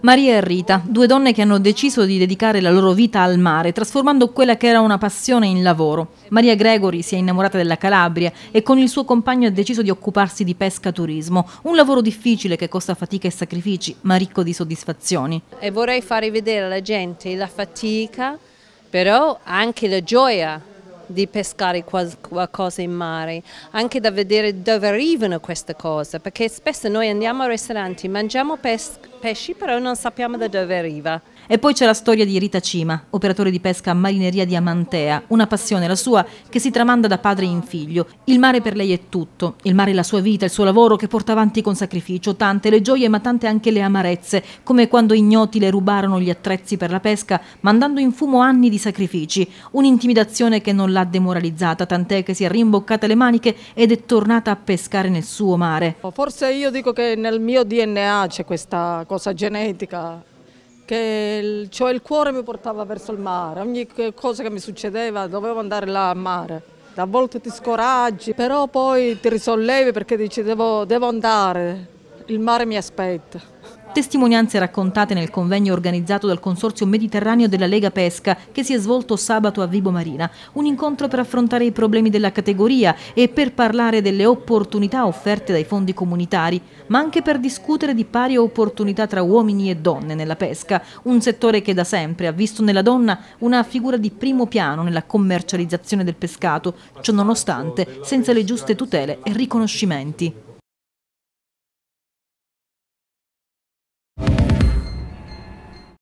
Maria e Rita, due donne che hanno deciso di dedicare la loro vita al mare, trasformando quella che era una passione in lavoro. Maria Gregori si è innamorata della Calabria e con il suo compagno ha deciso di occuparsi di pesca-turismo, un lavoro difficile che costa fatica e sacrifici, ma ricco di soddisfazioni. E vorrei far vedere alla gente la fatica, però anche la gioia di pescare qualcosa in mare, anche da vedere dove arrivano queste cose, perché spesso noi andiamo a ristoranti, mangiamo pes pesci, però non sappiamo da dove arriva. E poi c'è la storia di Rita Cima, operatore di pesca a marineria di Amantea, una passione la sua che si tramanda da padre in figlio. Il mare per lei è tutto, il mare è la sua vita, il suo lavoro che porta avanti con sacrificio, tante le gioie ma tante anche le amarezze, come quando ignoti le rubarono gli attrezzi per la pesca, mandando in fumo anni di sacrifici, un'intimidazione che non l'ha demoralizzata, tant'è che si è rimboccata le maniche ed è tornata a pescare nel suo mare. Forse io dico che nel mio DNA c'è questa cosa genetica che il, cioè il cuore mi portava verso il mare, ogni cosa che mi succedeva dovevo andare là al mare. A volte ti scoraggi, però poi ti risollevi perché dici devo, devo andare, il mare mi aspetta. Testimonianze raccontate nel convegno organizzato dal Consorzio Mediterraneo della Lega Pesca che si è svolto sabato a Vibo Marina. Un incontro per affrontare i problemi della categoria e per parlare delle opportunità offerte dai fondi comunitari, ma anche per discutere di pari opportunità tra uomini e donne nella pesca, un settore che da sempre ha visto nella donna una figura di primo piano nella commercializzazione del pescato, ciò nonostante senza le giuste tutele e riconoscimenti.